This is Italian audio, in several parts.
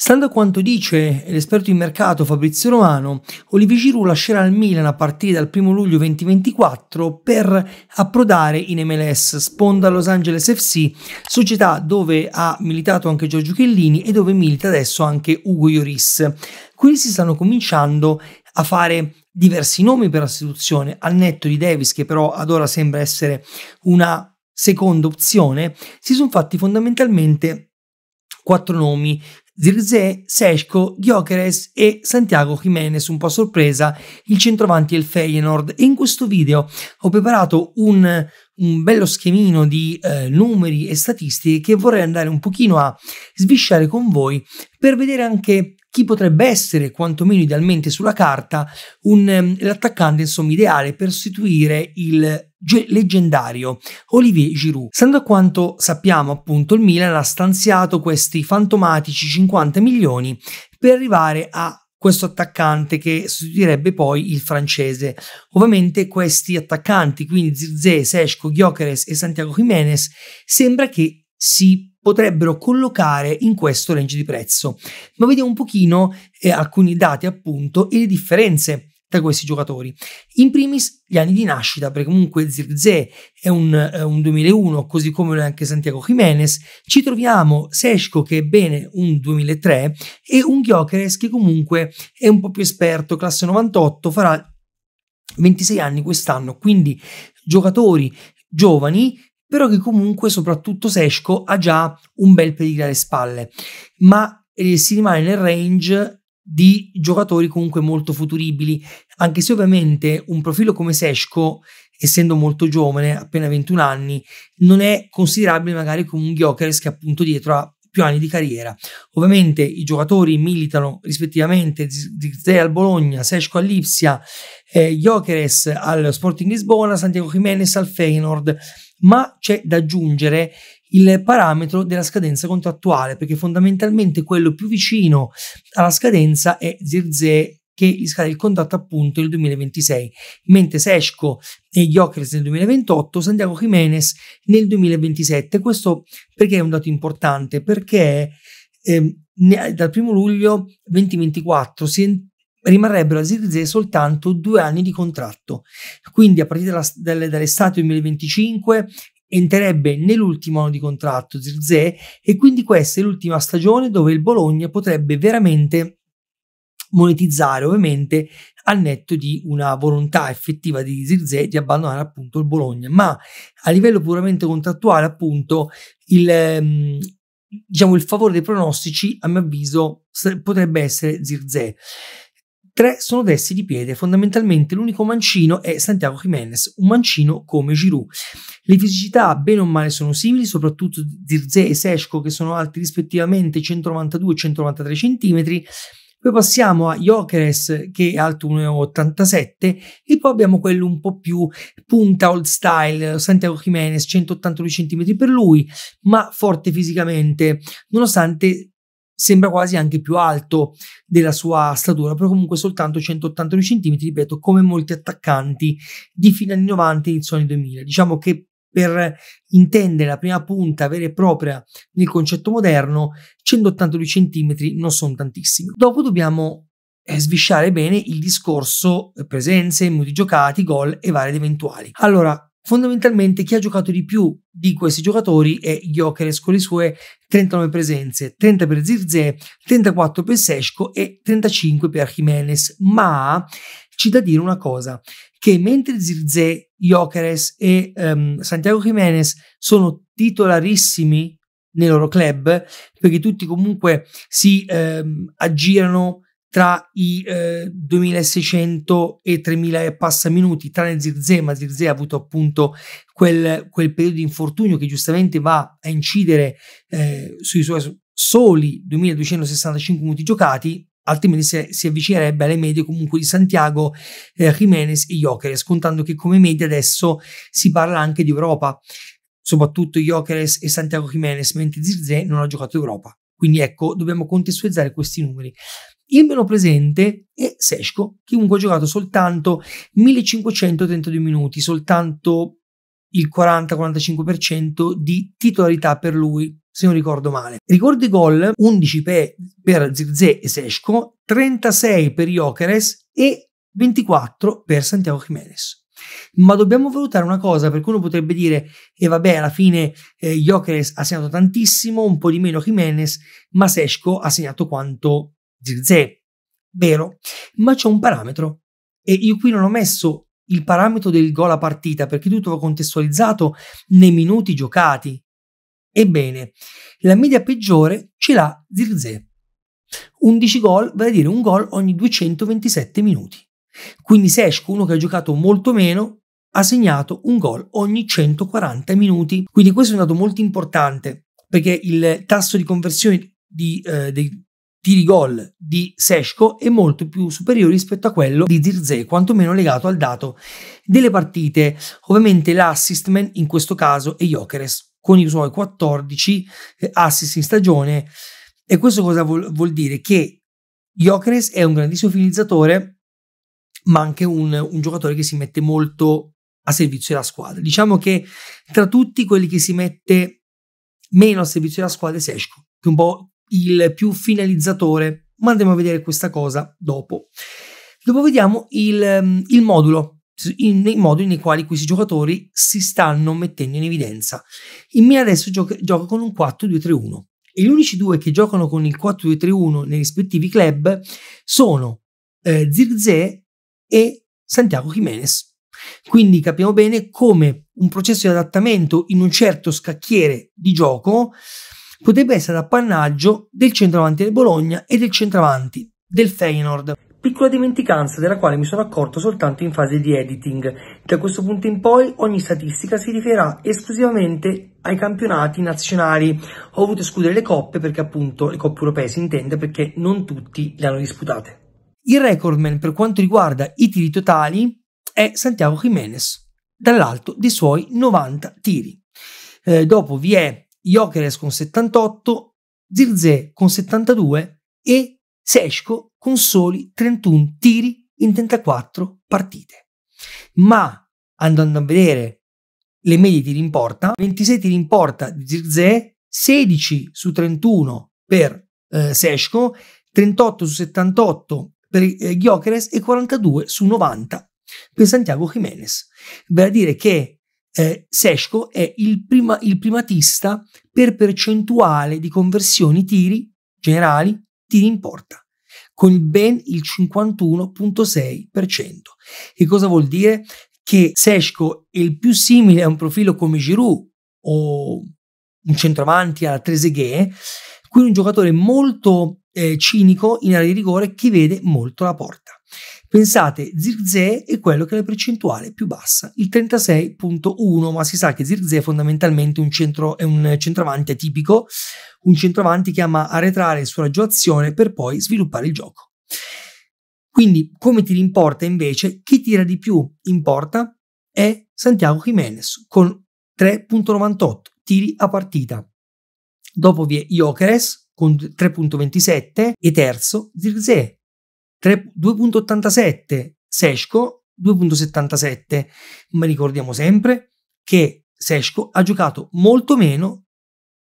Stando a quanto dice l'esperto in mercato Fabrizio Romano, Olivier Giroud lascerà il Milan a partire dal 1 luglio 2024 per approdare in MLS, sponda Los Angeles FC, società dove ha militato anche Giorgio Chiellini e dove milita adesso anche Ugo Ioris. Qui si stanno cominciando a fare diversi nomi per la istituzione, al netto di Davis che però ad ora sembra essere una seconda opzione, si sono fatti fondamentalmente quattro nomi, Zirze, Sesco, Giocheres e Santiago Jimenez, un po' a sorpresa, il centrovanti e il Feyenoord. E in questo video ho preparato un, un bello schemino di eh, numeri e statistiche che vorrei andare un pochino a svisciare con voi per vedere anche chi potrebbe essere, quantomeno idealmente sulla carta, un, ehm, l'attaccante insomma, ideale per sostituire il leggendario Olivier Giroud. Sendo a quanto sappiamo, appunto, il Milan ha stanziato questi fantomatici 50 milioni per arrivare a questo attaccante che sostituirebbe poi il francese. Ovviamente questi attaccanti, quindi Zirze, Sesco, Giocheres e Santiago Jiménez, sembra che si potrebbero collocare in questo range di prezzo. Ma vediamo un pochino eh, alcuni dati appunto e le differenze da questi giocatori. In primis gli anni di nascita, perché comunque Zirze è un, è un 2001, così come lo è anche Santiago Jiménez. Ci troviamo Sesco che è bene un 2003 e un Giocheres che comunque è un po' più esperto, classe 98, farà 26 anni quest'anno, quindi giocatori giovani però che comunque soprattutto Sesco ha già un bel pedigree alle spalle, ma eh, si rimane nel range di giocatori comunque molto futuribili, anche se ovviamente un profilo come Sesco, essendo molto giovane, appena 21 anni, non è considerabile magari come un Gyökeres che appunto dietro ha anni di carriera. Ovviamente i giocatori militano rispettivamente Zirze al Bologna, Sesco all'Ipsia, eh, Jokeres al Sporting Lisbona, Santiago Jimenez al Feyenoord, ma c'è da aggiungere il parametro della scadenza contrattuale, perché fondamentalmente quello più vicino alla scadenza è Zirze che gli scade il contratto appunto nel 2026, mentre Sesco e gli Ockers nel 2028, Santiago Jimenez nel 2027. Questo perché è un dato importante? Perché eh, ne, dal 1 luglio 2024 si rimarrebbero a Zirze soltanto due anni di contratto. Quindi a partire dalla, dalle, dall'estate 2025 entrerebbe nell'ultimo anno di contratto Zirze e quindi questa è l'ultima stagione dove il Bologna potrebbe veramente monetizzare ovviamente al netto di una volontà effettiva di Zirze di abbandonare appunto il Bologna, ma a livello puramente contrattuale appunto il, ehm, diciamo, il favore dei pronostici a mio avviso potrebbe essere Zirze. Tre sono destri di piede, fondamentalmente l'unico mancino è Santiago Jiménez, un mancino come Giroud. Le fisicità bene o male sono simili, soprattutto Zirze e Sesco che sono alti rispettivamente 192 e 193 cm, poi passiamo a Jokeres che è alto 1,87 e poi abbiamo quello un po' più punta old style, Santiago Jimenez, 182 cm per lui, ma forte fisicamente, nonostante sembra quasi anche più alto della sua statura, però comunque soltanto 182 cm, ripeto, come molti attaccanti di fine anni 90 e inizio anni 2000. Diciamo che per intendere la prima punta vera e propria nel concetto moderno, 182 cm non sono tantissimi. Dopo dobbiamo eh, svisciare bene il discorso eh, presenze, minuti giocati, gol e varie eventuali. Allora, fondamentalmente chi ha giocato di più di questi giocatori è Gyokeres con le sue 39 presenze, 30 per Zirze, 34 per Sesco e 35 per Jimenez, ma c'è da dire una cosa, che mentre Zirze, Jokeres e um, Santiago Jiménez sono titolarissimi nei loro club, perché tutti comunque si um, aggirano tra i eh, 2600 e 3000 e passa minuti, tranne Zirze, ma Zirze ha avuto appunto quel, quel, periodo di infortunio che giustamente va a incidere eh, sui suoi soli 2265 minuti giocati, altrimenti si, si avvicinerebbe alle medie comunque di Santiago, eh, Jiménez e Jokeres, contando che come media adesso si parla anche di Europa, soprattutto Jokeres e Santiago Jiménez, mentre Zirze non ha giocato Europa. Quindi ecco, dobbiamo contestualizzare questi numeri. Il meno presente è Sesco, che comunque ha giocato soltanto 1532 minuti, soltanto il 40-45% di titolarità per lui, se non ricordo male. Ricordi gol 11 pe per Zirze e Sesco, 36 per Jokeres e 24 per Santiago Jiménez. Ma dobbiamo valutare una cosa, per cui uno potrebbe dire, e eh vabbè, alla fine eh, Iocares ha segnato tantissimo, un po' di meno Jiménez, ma Sesco ha segnato quanto Zirze. Vero, ma c'è un parametro. E io qui non ho messo il parametro del gol a partita, perché tutto va contestualizzato nei minuti giocati, Ebbene, la media peggiore ce l'ha Zirze. 11 gol, vale a dire un gol ogni 227 minuti. Quindi Sesco, uno che ha giocato molto meno, ha segnato un gol ogni 140 minuti. Quindi questo è un dato molto importante perché il tasso di conversione di, eh, dei tiri gol di Sesco è molto più superiore rispetto a quello di Zirze, quantomeno legato al dato delle partite. Ovviamente l'assist man in questo caso è Jokeres con i suoi 14 eh, assist in stagione. E questo cosa vuol, vuol dire? Che Jokres è un grandissimo finalizzatore, ma anche un, un giocatore che si mette molto a servizio della squadra. Diciamo che tra tutti quelli che si mette meno a servizio della squadra è Sesco, che è un po' il più finalizzatore, ma andremo a vedere questa cosa dopo. Dopo vediamo il, il modulo in, nei modi nei quali questi giocatori si stanno mettendo in evidenza. Il Milan adesso gioca, gioca con un 4-2-3-1 e gli unici due che giocano con il 4-2-3-1 nei rispettivi club sono eh, Zirze e Santiago Jiménez. Quindi capiamo bene come un processo di adattamento in un certo scacchiere di gioco potrebbe essere appannaggio del centravanti del Bologna e del centravanti del Feyenoord piccola dimenticanza della quale mi sono accorto soltanto in fase di editing. Da questo punto in poi ogni statistica si riferirà esclusivamente ai campionati nazionali. Ho avuto escludere le coppe perché appunto le coppe europee si intende perché non tutti le hanno disputate. Il recordman per quanto riguarda i tiri totali è Santiago Jiménez, dall'alto dei suoi 90 tiri. Eh, dopo vi è Jokeres con 78, Zirze con 72 e Sesco con soli 31 tiri in 34 partite. Ma andando a vedere le medie tiri in porta, 26 tiri in porta di Zirze, 16 su 31 per eh, Sesco, 38 su 78 per eh, Giocheres e 42 su 90 per Santiago Jiménez. Vale a dire che eh, Sesco è il, prima, il primatista per percentuale di conversioni tiri generali ti importa, con ben il 51.6%. Che cosa vuol dire? Che Sesco è il più simile a un profilo come Giroud o un centravanti alla Trezeguet, quindi un giocatore molto eh, cinico in area di rigore che vede molto la porta. Pensate, Zirze è quello che ha la percentuale più bassa, il 36.1, ma si sa che Zirze è fondamentalmente un, centro, è un centravanti atipico, un centravanti che ama arretrare sulla raggio per poi sviluppare il gioco. Quindi, come ti in invece, chi tira di più in porta è Santiago Jiménez con 3.98 tiri a partita. Dopo vi è Iokeres con 3.27 e terzo Zirze 2.87 Sesco, 2.77, ma ricordiamo sempre che Sesco ha giocato molto meno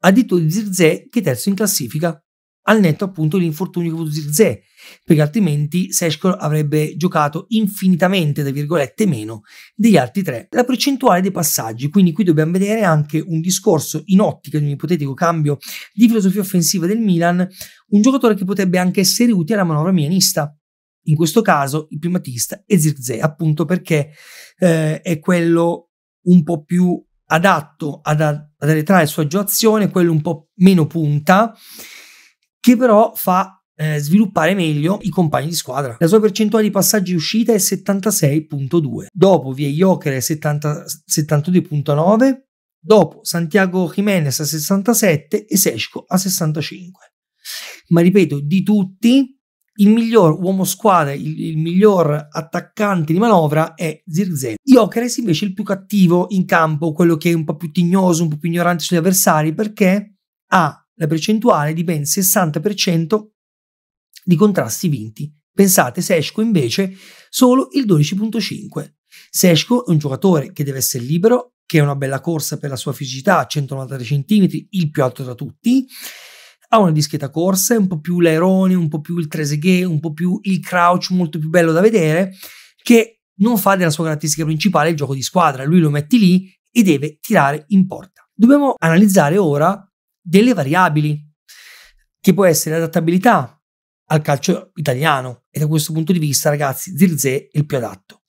a dito di Zirze che terzo in classifica al netto appunto l'infortunio che ha avuto Zirze, perché altrimenti Sesco avrebbe giocato infinitamente, tra virgolette, meno degli altri tre. La percentuale dei passaggi, quindi qui dobbiamo vedere anche un discorso in ottica di un ipotetico cambio di filosofia offensiva del Milan, un giocatore che potrebbe anche essere utile alla manovra milanista. In questo caso il primatista è Zirze, appunto perché eh, è quello un po' più adatto ad, ad arretrare su azione, quello un po' meno punta, che però fa eh, sviluppare meglio i compagni di squadra. La sua percentuale di passaggi uscita è 76.2. Dopo vi è Joker 72.9, dopo Santiago Jimenez a 67 e Sesco a 65. Ma ripeto, di tutti il miglior uomo squadra, il, il, miglior attaccante di manovra è Zirze. Jokeres invece è il più cattivo in campo, quello che è un po' più tignoso, un po' più ignorante sugli avversari, perché ha la percentuale di ben 60% di contrasti vinti. Pensate, Sesco invece solo il 12.5. Sesco è un giocatore che deve essere libero, che è una bella corsa per la sua fisicità, 193 cm, il più alto da tutti. Ha una discreta corsa, è un po' più l'aerone, un po' più il treseghe, un po' più il crouch, molto più bello da vedere, che non fa della sua caratteristica principale il gioco di squadra. Lui lo metti lì e deve tirare in porta. Dobbiamo analizzare ora delle variabili, che può essere l'adattabilità al calcio italiano e da questo punto di vista, ragazzi, Zirze è il più adatto.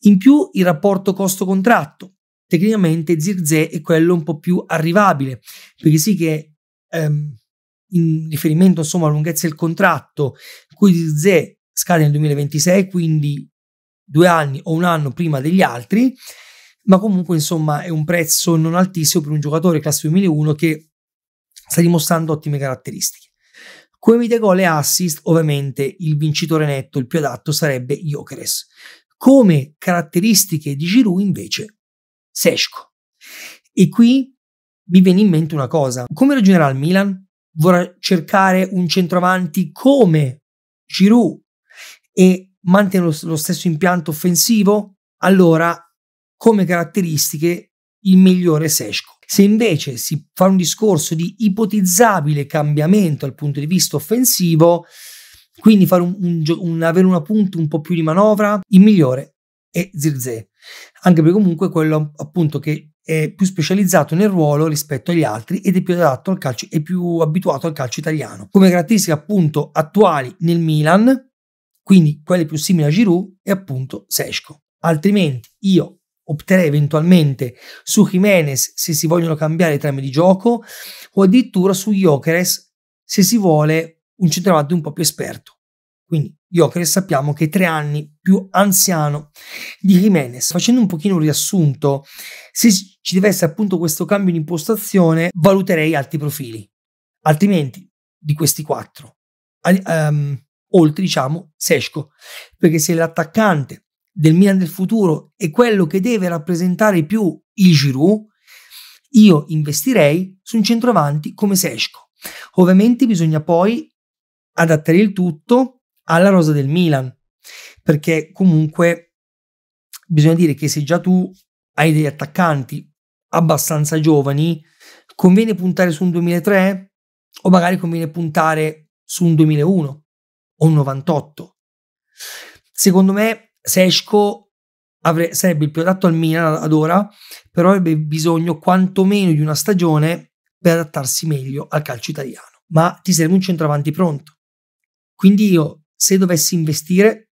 In più il rapporto costo-contratto. Tecnicamente Zirze è quello un po' più arrivabile, perché sì che ehm, in riferimento insomma alla lunghezza del contratto, cui Zirze scade nel 2026, quindi due anni o un anno prima degli altri, ma comunque insomma è un prezzo non altissimo per un giocatore classe 2001 che sta dimostrando ottime caratteristiche. Come mite gol e assist, ovviamente il vincitore netto, il più adatto sarebbe Jokeres. Come caratteristiche di Giroud invece Sesco. E qui mi viene in mente una cosa, come ragionerà il Milan? Vorrà cercare un centravanti come Giroud e mantiene lo, lo stesso impianto offensivo? Allora, come caratteristiche, il migliore Sesco se invece si fa un discorso di ipotizzabile cambiamento dal punto di vista offensivo, quindi fare un, un, un, avere una punta un po' più di manovra, il migliore è Zirze, anche perché comunque quello appunto che è più specializzato nel ruolo rispetto agli altri ed è più adatto al calcio, è più abituato al calcio italiano. Come caratteristiche appunto attuali nel Milan, quindi quelle più simili a Giroud, è appunto Sesco. Altrimenti io opterei eventualmente su Jimenez se si vogliono cambiare le trame di gioco o addirittura su Jokeres se si vuole un centravanti un po' più esperto. Quindi Jokeres sappiamo che è tre anni più anziano di Jimenez. Facendo un pochino un riassunto, se ci deve essere appunto questo cambio di impostazione, valuterei altri profili. Altrimenti, di questi quattro, um, oltre diciamo Sesco, perché se l'attaccante del Milan del futuro è quello che deve rappresentare più il Giroud, io investirei su un centroavanti come Sesco. Ovviamente bisogna poi adattare il tutto alla rosa del Milan, perché comunque bisogna dire che se già tu hai degli attaccanti abbastanza giovani, conviene puntare su un 2003 o magari conviene puntare su un 2001 o un 98. Secondo me Sesco avre- sarebbe il più adatto al Milan ad ora, però avrebbe bisogno quantomeno di una stagione per adattarsi meglio al calcio italiano. Ma ti serve un centravanti pronto. Quindi io, se dovessi investire,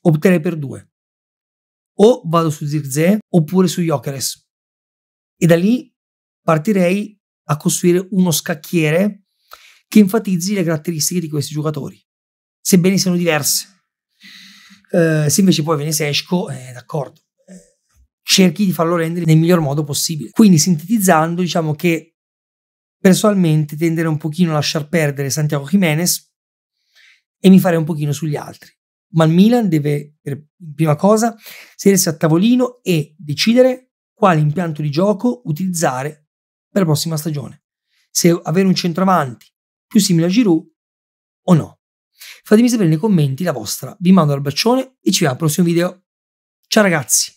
opterei per due. O vado su Zirze oppure su Jokeres. E da lì partirei a costruire uno scacchiere che enfatizzi le caratteristiche di questi giocatori, sebbene siano diverse. Eh, se invece poi ve ne sesco, eh, d'accordo, eh, cerchi di farlo rendere nel miglior modo possibile. Quindi sintetizzando, diciamo che personalmente tenderei un pochino a lasciar perdere Santiago Jiménez e mi farei un pochino sugli altri. Ma il Milan deve, per prima cosa, sedersi a tavolino e decidere quale impianto di gioco utilizzare per la prossima stagione. Se avere un centravanti più simile a Giroud o no. Fatemi sapere nei commenti la vostra. Vi mando un bacione e ci vediamo al prossimo video. Ciao ragazzi!